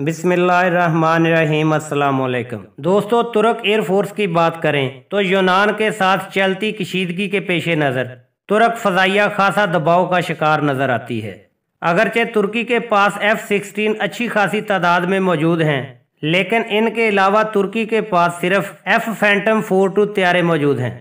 बिसमीम अलैक्म दोस्तों तुर्क एयरफोर्स की बात करें तो यूनान के साथ चलती कशीदगी के पेश नज़र तुर्क फजाइया खासा दबाव का शिकार नज़र आती है अगरचे तुर्की के पास एफ सिक्सटीन अच्छी खासी तादाद में मौजूद हैं लेकिन इनके अलावा तुर्की के पास सिर्फ एफ फैंटम फोर टू त्यारे मौजूद हैं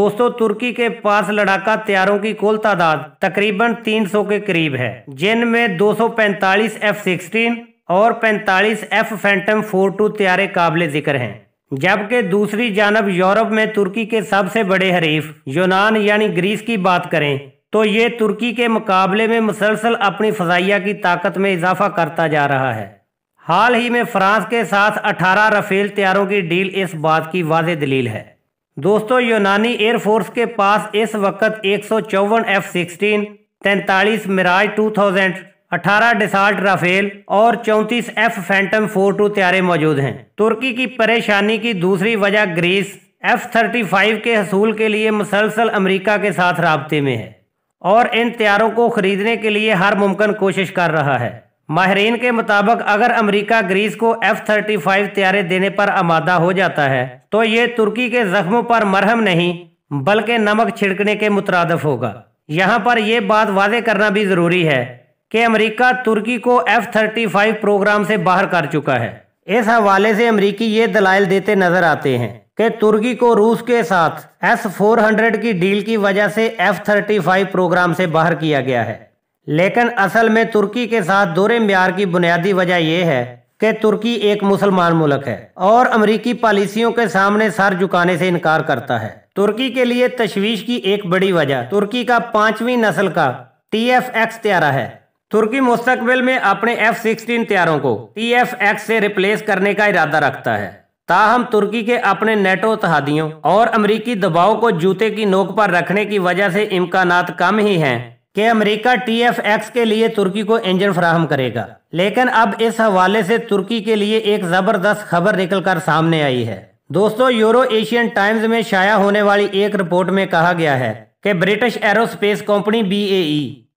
दोस्तों तुर्की के पास लड़ाका तैयारों की कुल तादाद तकरीबन 300 के करीब है जिनमें 245 एफ सिक्सटीन और 45 एफ फैंटम फोर टू त्यारे काबिल जिक्र हैं जबकि दूसरी जानब यूरोप में तुर्की के सबसे बड़े हरीफ यूनान यानी ग्रीस की बात करें तो ये तुर्की के मुकाबले में मुसलसल अपनी फजाइया की ताकत में इजाफा करता जा रहा है हाल ही में फ्रांस के साथ 18 रफेल त्यारों की डील इस बात की वाज दलील है दोस्तों यूनानी एयरफोर्स के पास इस वक्त एक सौ चौवन एफ सिक्सटीन तैंतालीस Mirage two thousand 18 Dassault Rafale और 34 एफ फैंटम फोर टू त्यारे मौजूद हैं तुर्की की परेशानी की दूसरी वजह ग्रीस एफ थर्टी फाइव के हसूल के लिए मुसलसल अमरीका के साथ रबते में है और इन त्यारों को खरीदने के लिए हर मुमकिन कोशिश कर रहा है माहरीन के मुताबिक अगर अमरीका ग्रीस को एफ थर्टी फाइव त्यारे देने पर आमादा हो जाता है तो ये तुर्की के जख्मों पर मरहम नहीं बल्कि नमक छिड़कने के मुतरदफ होगा यहाँ पर यह बात वाजे करना भी ज़रूरी है कि अमेरिका तुर्की को एफ थर्टी फाइव प्रोग्राम से बाहर कर चुका है इस हवाले से अमेरिकी ये दलाइल देते नजर आते हैं कि तुर्की को रूस के साथ एस फोर हंड्रेड की डील की वजह से एफ थर्टी फाइव प्रोग्राम से बाहर किया गया है लेकिन असल में तुर्की के साथ दोरे म्यार की बुनियादी वजह यह है कि तुर्की एक मुसलमान मुल्क है और अमरीकी पॉलिसियों के सामने सर झुकाने से इनकार करता है तुर्की के लिए तशवीश की एक बड़ी वजह तुर्की का पांचवी नस्ल का टी एफ एक्स त्यारा है तुर्की मुस्तबिल में अपने एफ सिक्सटीन त्यारों को टी एफ एक्स से रिप्लेस करने का इरादा रखता है ताहम तुर्की के अपने नेटो तहादियों और अमरीकी दबाव को जूते की नोक पर रखने की वजह से इम्कान कम ही हैं कि अमरीका टी एफ एक्स के लिए तुर्की को इंजन फ्राहम करेगा लेकिन अब इस हवाले से तुर्की के लिए एक ज़बरदस्त खबर निकल कर सामने आई है दोस्तों यूरो एशियन टाइम्स में शाया होने वाली एक रिपोर्ट में कहा गया है कि ब्रिटिश एरोस्पेस कंपनी बी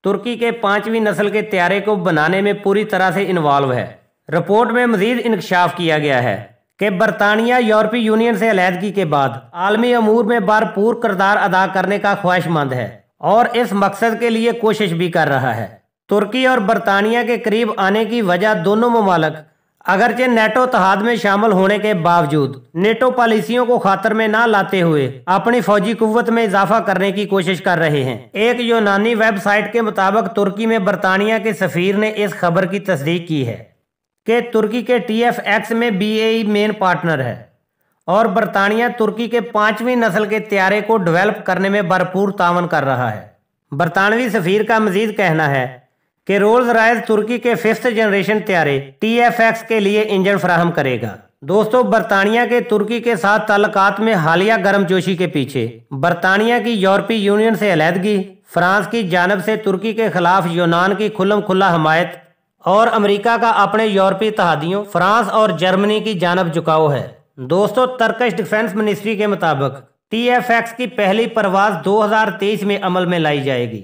तुर्की के पांचवी नस्ल के त्यारे को बनाने में पूरी तरह से इन्वॉल्व है रिपोर्ट में मजीद इंकशाफ किया गया है कि बरतानिया यूरोपीय यूनियन से अलहदगी के बाद आलमी अमूर में भरपूर करदार अदा करने का ख्वाहिशमंद है और इस मकसद के लिए कोशिश भी कर रहा है तुर्की और बरतानिया के करीब आने की वजह दोनों ममालक अगरचे नेटो तहाद में शामिल होने के बावजूद नेटो पॉलिसियों को खातर में ना लाते हुए अपनी फौजी कुत में इजाफा करने की कोशिश कर रहे हैं एक यूनानी वेबसाइट के मुताबिक तुर्की में बरतानिया के सफीर ने इस खबर की तस्दीक की है कि तुर्की के टी एफ एक्स में बी ए मेन पार्टनर है और बरतानिया तुर्की के पाँचवीं नस्ल के त्यारे को डिवेल्प करने में भरपूर तावन कर रहा है बरतानवी सफीर का मजीद कहना है कि रोल्स रॉयल तुर्की के फिफ्थ जनरेशन त्यारे टी के लिए इंजन फ्राहम करेगा दोस्तों बरतानिया के तुर्की के साथ तलकात में हालिया गर्मजोशी के पीछे बरतानिया की यूरोपीय यूनियन से अलीहदगी फ्रांस की जानब से तुर्की के खिलाफ यूनान की खुलम खुला हमायत और अमेरिका का अपने यूरोपीय तहादियों फ्रांस और जर्मनी की जानब झुकाव है दोस्तों तर्कश डिफेंस मिनिस्ट्री के मुताबिक टी एफ एक्स की पहली परवाज 2023 में अमल में लाई जाएगी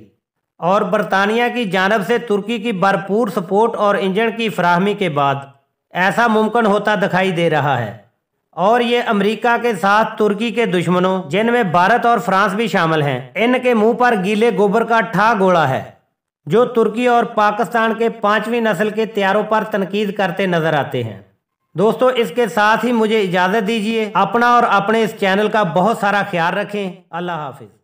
और बरतानिया की जानब से तुर्की की भरपूर सपोर्ट और इंजन की फ्राहमी के बाद ऐसा मुमकिन होता दिखाई दे रहा है और ये अमेरिका के साथ तुर्की के दुश्मनों जिनमें भारत और फ्रांस भी शामिल हैं इनके मुंह पर गीले गोबर का ठा गोड़ा है जो तुर्की और पाकिस्तान के पांचवी नस्ल के त्यारों पर तनकीद करते नजर आते हैं दोस्तों इसके साथ ही मुझे इजाज़त दीजिए अपना और अपने इस चैनल का बहुत सारा ख्याल रखें अल्लाह हाफिज़